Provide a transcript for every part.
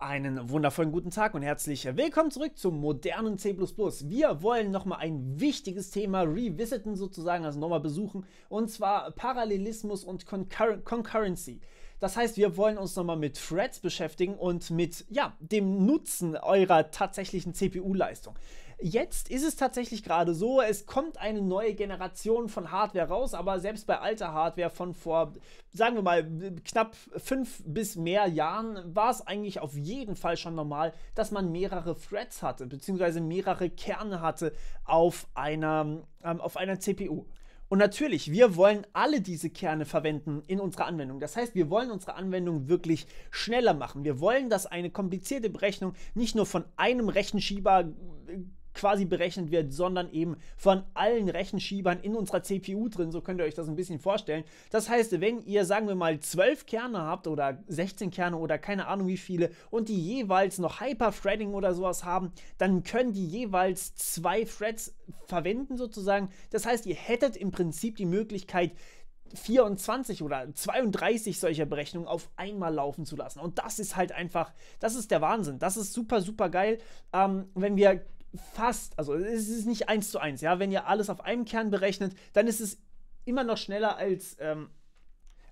Einen wundervollen guten Tag und herzlich willkommen zurück zum modernen C++. Wir wollen nochmal ein wichtiges Thema revisiten sozusagen, also nochmal besuchen, und zwar Parallelismus und Concur Concurrency. Das heißt, wir wollen uns nochmal mit Threads beschäftigen und mit ja, dem Nutzen eurer tatsächlichen CPU-Leistung. Jetzt ist es tatsächlich gerade so, es kommt eine neue Generation von Hardware raus, aber selbst bei alter Hardware von vor, sagen wir mal, knapp fünf bis mehr Jahren war es eigentlich auf jeden Fall schon normal, dass man mehrere Threads hatte, beziehungsweise mehrere Kerne hatte auf einer, ähm, auf einer CPU. Und natürlich, wir wollen alle diese Kerne verwenden in unserer Anwendung. Das heißt, wir wollen unsere Anwendung wirklich schneller machen. Wir wollen, dass eine komplizierte Berechnung nicht nur von einem Rechenschieber quasi berechnet wird, sondern eben von allen Rechenschiebern in unserer CPU drin. So könnt ihr euch das ein bisschen vorstellen. Das heißt, wenn ihr, sagen wir mal, 12 Kerne habt oder 16 Kerne oder keine Ahnung wie viele und die jeweils noch Hyper-Threading oder sowas haben, dann können die jeweils zwei Threads verwenden sozusagen. Das heißt, ihr hättet im Prinzip die Möglichkeit, 24 oder 32 solcher Berechnungen auf einmal laufen zu lassen. Und das ist halt einfach, das ist der Wahnsinn. Das ist super, super geil. Ähm, wenn wir fast, also es ist nicht eins zu eins, ja, wenn ihr alles auf einem Kern berechnet, dann ist es immer noch schneller als ähm,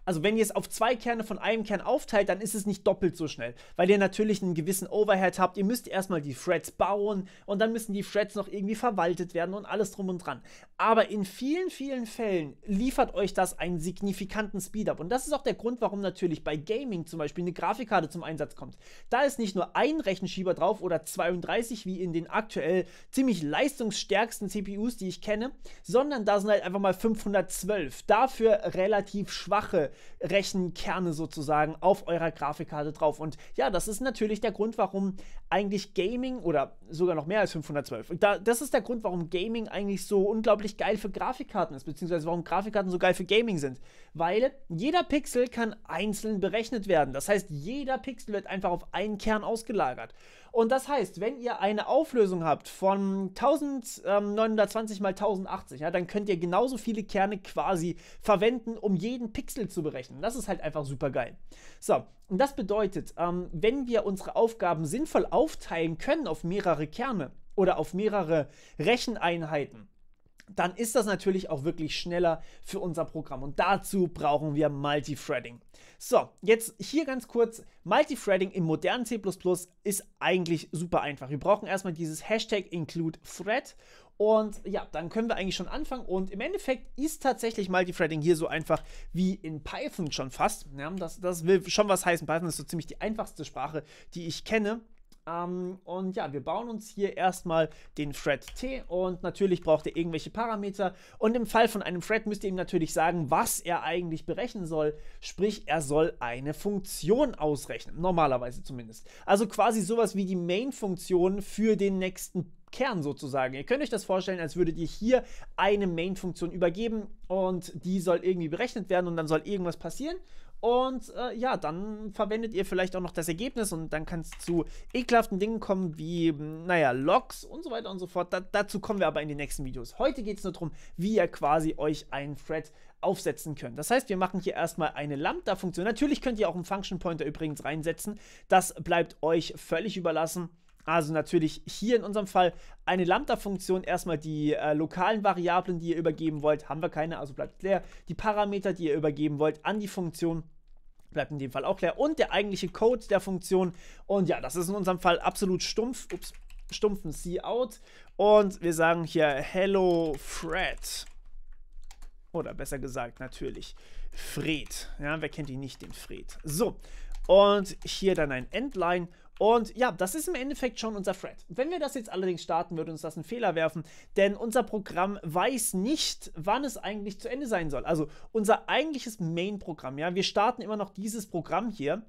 also wenn ihr es auf zwei Kerne von einem Kern aufteilt, dann ist es nicht doppelt so schnell, weil ihr natürlich einen gewissen Overhead habt. Ihr müsst erstmal die Threads bauen und dann müssen die Threads noch irgendwie verwaltet werden und alles drum und dran. Aber in vielen, vielen Fällen liefert euch das einen signifikanten Speedup. Und das ist auch der Grund, warum natürlich bei Gaming zum Beispiel eine Grafikkarte zum Einsatz kommt. Da ist nicht nur ein Rechenschieber drauf oder 32 wie in den aktuell ziemlich leistungsstärksten CPUs, die ich kenne, sondern da sind halt einfach mal 512. Dafür relativ schwache Rechenkerne sozusagen auf eurer Grafikkarte drauf. Und ja, das ist natürlich der Grund, warum eigentlich Gaming oder sogar noch mehr als 512, da, das ist der Grund, warum Gaming eigentlich so unglaublich geil für Grafikkarten ist, beziehungsweise warum Grafikkarten so geil für Gaming sind. Weil jeder Pixel kann einzeln berechnet werden. Das heißt, jeder Pixel wird einfach auf einen Kern ausgelagert. Und das heißt, wenn ihr eine Auflösung habt von 1920 ähm, mal 1080, ja, dann könnt ihr genauso viele Kerne quasi verwenden, um jeden Pixel zu berechnen. Das ist halt einfach super geil. So, und das bedeutet, ähm, wenn wir unsere Aufgaben sinnvoll aufteilen können auf mehrere Kerne oder auf mehrere Recheneinheiten, dann ist das natürlich auch wirklich schneller für unser Programm. Und dazu brauchen wir Multithreading. So, jetzt hier ganz kurz. Multithreading im modernen C++ ist eigentlich super einfach. Wir brauchen erstmal dieses Hashtag include thread und ja, dann können wir eigentlich schon anfangen. Und im Endeffekt ist tatsächlich Multithreading hier so einfach wie in Python schon fast. Ja, das, das will schon was heißen. Python ist so ziemlich die einfachste Sprache, die ich kenne. Ähm, und ja, wir bauen uns hier erstmal den Thread T und natürlich braucht er irgendwelche Parameter. Und im Fall von einem Thread müsst ihr ihm natürlich sagen, was er eigentlich berechnen soll. Sprich, er soll eine Funktion ausrechnen, normalerweise zumindest. Also quasi sowas wie die Main-Funktion für den nächsten Kern sozusagen. Ihr könnt euch das vorstellen, als würdet ihr hier eine Main-Funktion übergeben und die soll irgendwie berechnet werden und dann soll irgendwas passieren und äh, ja, dann verwendet ihr vielleicht auch noch das Ergebnis und dann kann es zu ekelhaften Dingen kommen wie, hm, naja, Logs und so weiter und so fort. Da, dazu kommen wir aber in den nächsten Videos. Heute geht es nur darum, wie ihr quasi euch einen Thread aufsetzen könnt. Das heißt, wir machen hier erstmal eine Lambda-Funktion. Natürlich könnt ihr auch einen Function Pointer übrigens reinsetzen. Das bleibt euch völlig überlassen. Also natürlich hier in unserem Fall eine Lambda-Funktion, erstmal die äh, lokalen Variablen, die ihr übergeben wollt, haben wir keine, also bleibt leer. Die Parameter, die ihr übergeben wollt an die Funktion, bleibt in dem Fall auch leer. Und der eigentliche Code der Funktion. Und ja, das ist in unserem Fall absolut stumpf. Ups, stumpfen out. Und wir sagen hier Hello Fred. Oder besser gesagt natürlich Fred. Ja, wer kennt ihn nicht, den Fred? So. Und hier dann ein Endline und ja, das ist im Endeffekt schon unser Thread. Wenn wir das jetzt allerdings starten, würde uns das einen Fehler werfen, denn unser Programm weiß nicht, wann es eigentlich zu Ende sein soll. Also unser eigentliches Main-Programm, ja, wir starten immer noch dieses Programm hier.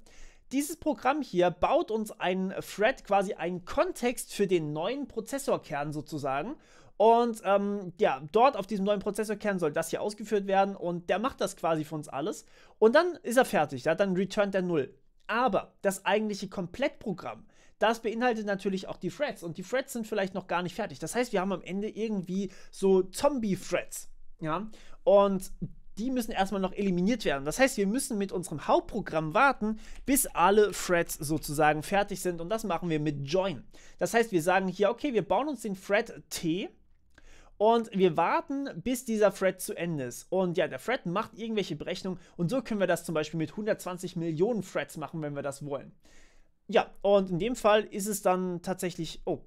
Dieses Programm hier baut uns einen Thread, quasi einen Kontext für den neuen Prozessorkern sozusagen. Und ähm, ja, dort auf diesem neuen Prozessorkern soll das hier ausgeführt werden und der macht das quasi für uns alles. Und dann ist er fertig, ja, dann returnt er null. Aber das eigentliche Komplettprogramm, das beinhaltet natürlich auch die Threads und die Threads sind vielleicht noch gar nicht fertig. Das heißt, wir haben am Ende irgendwie so Zombie-Threads. Ja, und die müssen erstmal noch eliminiert werden. Das heißt, wir müssen mit unserem Hauptprogramm warten, bis alle Threads sozusagen fertig sind und das machen wir mit Join. Das heißt, wir sagen hier, okay, wir bauen uns den Thread T und wir warten, bis dieser Thread zu Ende ist. Und ja, der Thread macht irgendwelche Berechnungen. Und so können wir das zum Beispiel mit 120 Millionen Threads machen, wenn wir das wollen. Ja, und in dem Fall ist es dann tatsächlich. Oh.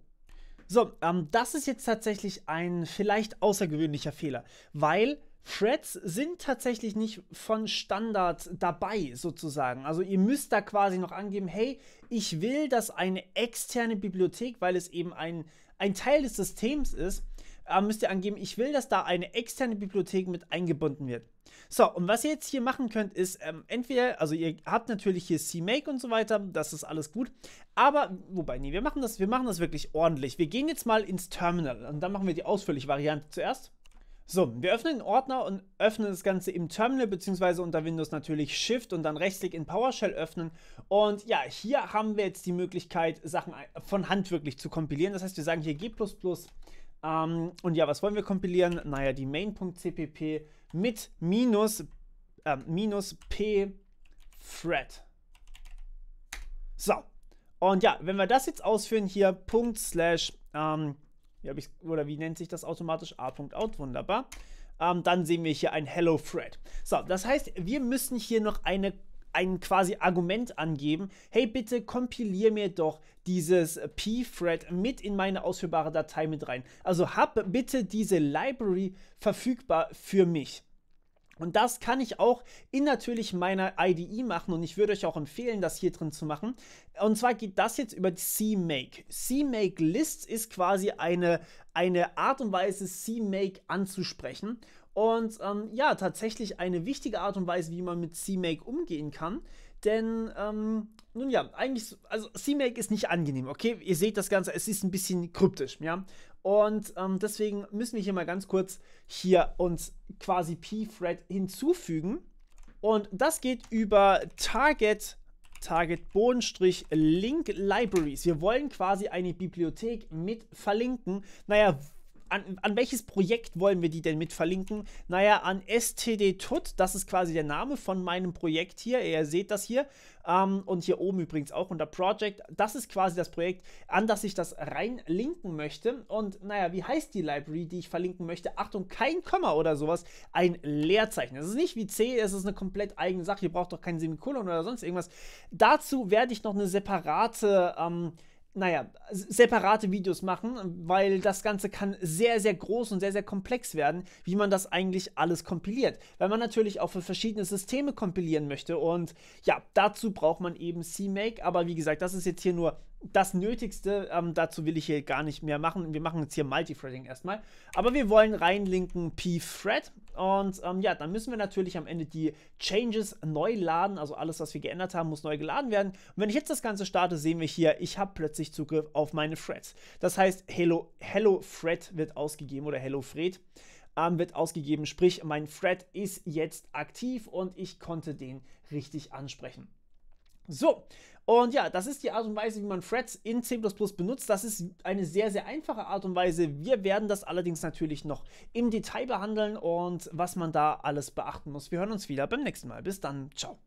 So, ähm, das ist jetzt tatsächlich ein vielleicht außergewöhnlicher Fehler, weil Threads sind tatsächlich nicht von Standard dabei, sozusagen. Also ihr müsst da quasi noch angeben, hey, ich will, dass eine externe Bibliothek, weil es eben ein, ein Teil des Systems ist, äh, müsst ihr angeben, ich will, dass da eine externe Bibliothek mit eingebunden wird. So, und was ihr jetzt hier machen könnt, ist ähm, entweder, also ihr habt natürlich hier CMake und so weiter, das ist alles gut, aber, wobei, nee, wir machen das, wir machen das wirklich ordentlich. Wir gehen jetzt mal ins Terminal und dann machen wir die ausführliche Variante zuerst. So, wir öffnen den Ordner und öffnen das Ganze im Terminal beziehungsweise unter Windows natürlich Shift und dann rechtsklick in PowerShell öffnen. Und ja, hier haben wir jetzt die Möglichkeit, Sachen von Hand wirklich zu kompilieren. Das heißt, wir sagen hier G++ ähm, und ja, was wollen wir kompilieren? Naja, die main.cpp mit minus, äh, minus p thread. So. Und ja, wenn wir das jetzt ausführen hier, Punkt slash, ähm, wie ich, oder wie nennt sich das automatisch? A.out, wunderbar. Ähm, dann sehen wir hier ein Hello Thread. So, das heißt, wir müssen hier noch eine ein quasi Argument angeben, hey bitte kompilier mir doch dieses pthread mit in meine ausführbare Datei mit rein. Also hab bitte diese Library verfügbar für mich. Und das kann ich auch in natürlich meiner IDE machen und ich würde euch auch empfehlen, das hier drin zu machen. Und zwar geht das jetzt über CMake. CMake Lists ist quasi eine, eine Art und Weise, CMake anzusprechen. Und ähm, ja, tatsächlich eine wichtige Art und Weise, wie man mit CMake umgehen kann. Denn, ähm, nun ja, eigentlich, also CMake ist nicht angenehm, okay? Ihr seht das Ganze, es ist ein bisschen kryptisch, ja? Und ähm, deswegen müssen wir hier mal ganz kurz hier uns quasi P-Thread hinzufügen. Und das geht über Target Target Bodenstrich Link Libraries. Wir wollen quasi eine Bibliothek mit verlinken. Naja, an, an, welches Projekt wollen wir die denn mit verlinken? Naja, an stdtut, das ist quasi der Name von meinem Projekt hier. Ihr seht das hier. Ähm, und hier oben übrigens auch unter Project. Das ist quasi das Projekt, an das ich das reinlinken möchte. Und naja, wie heißt die Library, die ich verlinken möchte? Achtung, kein Komma oder sowas. Ein Leerzeichen. Das ist nicht wie C, es ist eine komplett eigene Sache. Ihr braucht doch keinen Semikolon oder sonst irgendwas. Dazu werde ich noch eine separate... Ähm, naja, separate Videos machen, weil das Ganze kann sehr, sehr groß und sehr, sehr komplex werden, wie man das eigentlich alles kompiliert. Weil man natürlich auch für verschiedene Systeme kompilieren möchte und ja, dazu braucht man eben CMake, aber wie gesagt, das ist jetzt hier nur das Nötigste, ähm, dazu will ich hier gar nicht mehr machen. Wir machen jetzt hier Multithreading erstmal. Aber wir wollen reinlinken pthread. Und ähm, ja, dann müssen wir natürlich am Ende die Changes neu laden. Also alles, was wir geändert haben, muss neu geladen werden. Und wenn ich jetzt das Ganze starte, sehen wir hier, ich habe plötzlich Zugriff auf meine Threads. Das heißt, Hello, Hello Thread wird ausgegeben oder Hello Thread ähm, wird ausgegeben. Sprich, mein Thread ist jetzt aktiv und ich konnte den richtig ansprechen. So, und ja, das ist die Art und Weise, wie man Threads in C++ benutzt. Das ist eine sehr, sehr einfache Art und Weise. Wir werden das allerdings natürlich noch im Detail behandeln und was man da alles beachten muss. Wir hören uns wieder beim nächsten Mal. Bis dann. Ciao.